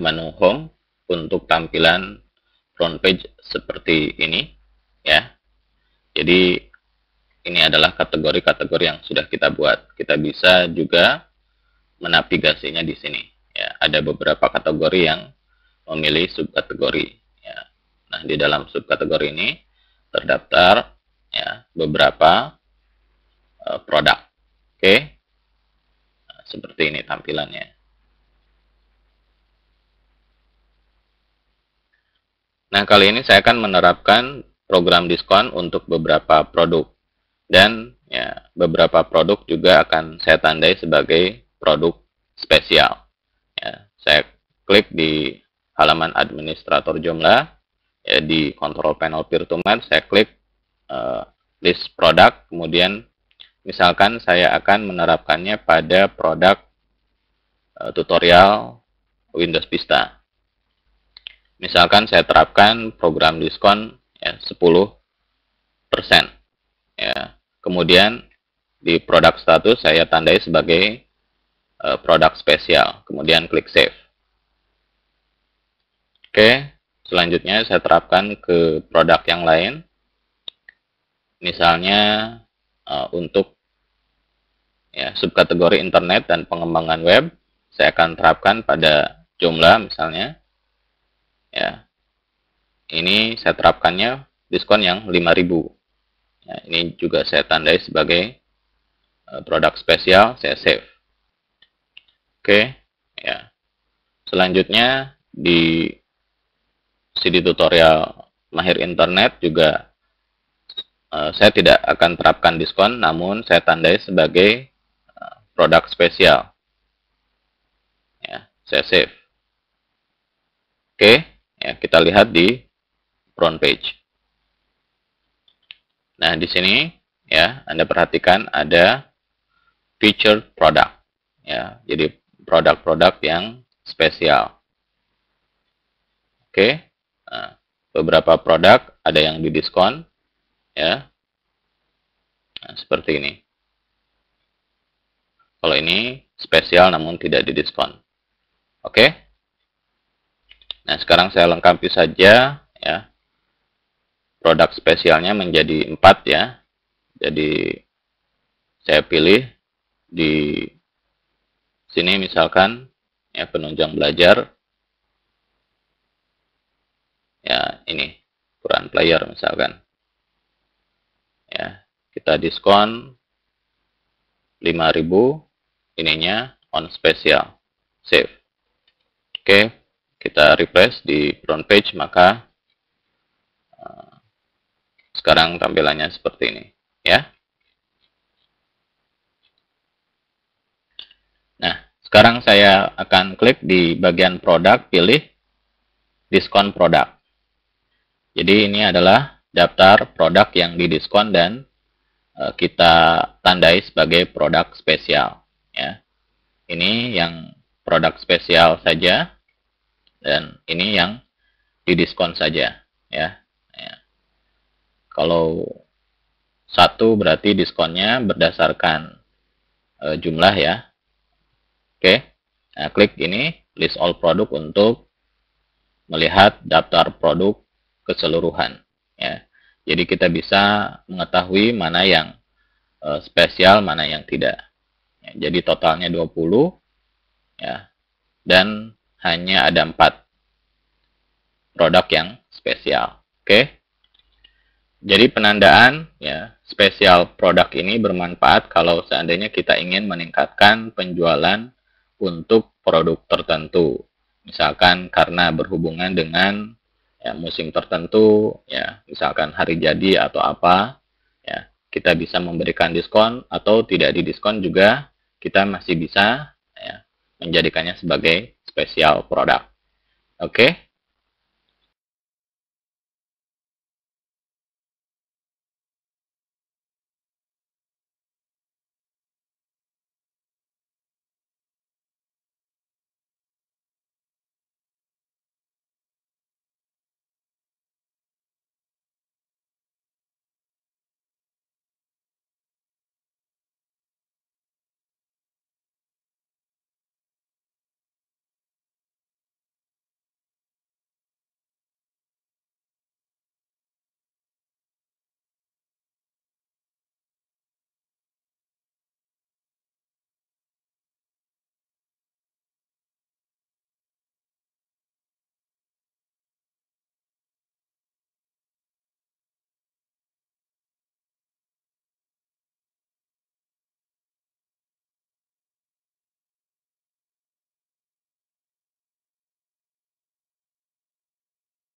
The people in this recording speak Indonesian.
menu home untuk tampilan front page seperti ini ya. Jadi ini adalah kategori-kategori yang sudah kita buat. Kita bisa juga menavigasinya di sini. Ya, ada beberapa kategori yang memilih subkategori. Ya. Nah, di dalam subkategori ini terdaftar ya beberapa uh, produk. Oke, okay. nah, seperti ini tampilannya. Nah, kali ini saya akan menerapkan program diskon untuk beberapa produk. Dan ya, beberapa produk juga akan saya tandai sebagai produk spesial. Ya, saya klik di halaman administrator jumlah, ya, di control panel peer-to-man, saya klik uh, list produk, kemudian misalkan saya akan menerapkannya pada produk uh, tutorial Windows Vista misalkan saya terapkan program diskon ya, 10 persen. Ya. Kemudian di produk status saya tandai sebagai uh, produk spesial. Kemudian klik save. Oke, selanjutnya saya terapkan ke produk yang lain. Misalnya uh, untuk ya, subkategori internet dan pengembangan web, saya akan terapkan pada jumlah misalnya ya ini saya terapkannya diskon yang 5000 ya, ini juga saya tandai sebagai e, produk spesial saya save oke ya selanjutnya di CD tutorial mahir internet juga uh, saya tidak akan terapkan diskon namun saya tandai sebagai uh, produk spesial ya saya save oke okay. Ya, kita lihat di front page. Nah, di sini ya, Anda perhatikan ada featured product ya. Jadi produk-produk yang spesial. Oke. Nah, beberapa produk ada yang didiskon ya. Nah, seperti ini. Kalau ini spesial namun tidak didiskon. Oke. Okay. Nah, sekarang saya lengkapi saja ya. Produk spesialnya menjadi 4 ya. Jadi saya pilih di sini misalkan ya penunjang belajar ya ini Quran player misalkan ya kita diskon 5000 ininya on special save oke kita refresh di front page maka eh, sekarang tampilannya seperti ini ya nah sekarang saya akan klik di bagian produk pilih diskon produk jadi ini adalah daftar produk yang didiskon dan eh, kita tandai sebagai produk spesial ya ini yang produk spesial saja dan ini yang didiskon saja ya. ya. Kalau satu berarti diskonnya berdasarkan e, jumlah ya. Oke, nah, klik ini list all produk untuk melihat daftar produk keseluruhan ya. Jadi kita bisa mengetahui mana yang e, spesial, mana yang tidak. Ya, jadi totalnya 20 ya. Dan hanya ada empat produk yang spesial. Oke. Jadi penandaan ya spesial produk ini bermanfaat kalau seandainya kita ingin meningkatkan penjualan untuk produk tertentu. Misalkan karena berhubungan dengan ya, musim tertentu, ya misalkan hari jadi atau apa, ya kita bisa memberikan diskon atau tidak di diskon juga kita masih bisa ya, menjadikannya sebagai spesial produk. Oke. Okay?